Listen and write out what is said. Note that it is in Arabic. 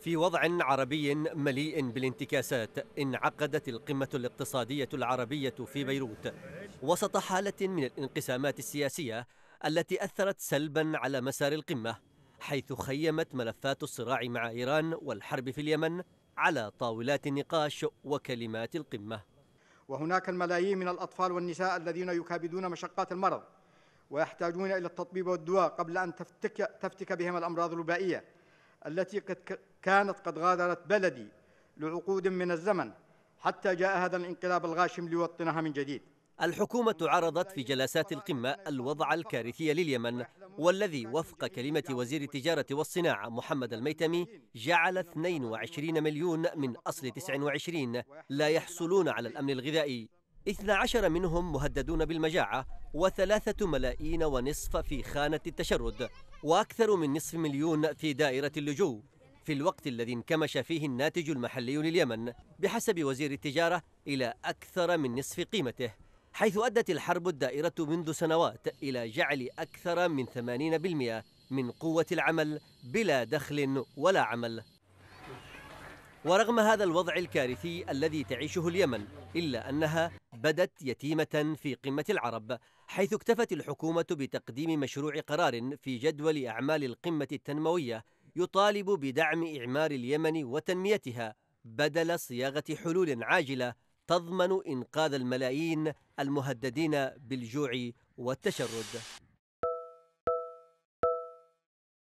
في وضع عربي مليء بالانتكاسات انعقدت القمة الاقتصادية العربية في بيروت وسط حالة من الانقسامات السياسية التي أثرت سلبا على مسار القمة حيث خيمت ملفات الصراع مع إيران والحرب في اليمن على طاولات النقاش وكلمات القمة وهناك الملايين من الأطفال والنساء الذين يكابدون مشقات المرض ويحتاجون إلى التطبيب والدواء قبل أن تفتك, تفتك بهم الأمراض الوبائية التي قد كانت قد غادرت بلدي لعقود من الزمن حتى جاء هذا الانقلاب الغاشم ليوطنها من جديد الحكومة عرضت في جلسات القمة الوضع الكارثي لليمن والذي وفق كلمة وزير التجارة والصناعة محمد الميتمي جعل 22 مليون من أصل 29 لا يحصلون على الأمن الغذائي 12 منهم مهددون بالمجاعة وثلاثة ملايين ونصف في خانة التشرد وأكثر من نصف مليون في دائرة اللجوء في الوقت الذي انكمش فيه الناتج المحلي لليمن بحسب وزير التجارة إلى أكثر من نصف قيمته حيث أدت الحرب الدائرة منذ سنوات إلى جعل أكثر من 80% من قوة العمل بلا دخل ولا عمل ورغم هذا الوضع الكارثي الذي تعيشه اليمن إلا أنها بدت يتيمة في قمة العرب حيث اكتفت الحكومة بتقديم مشروع قرار في جدول أعمال القمة التنموية يطالب بدعم إعمار اليمن وتنميتها بدل صياغة حلول عاجلة تضمن إنقاذ الملايين المهددين بالجوع والتشرد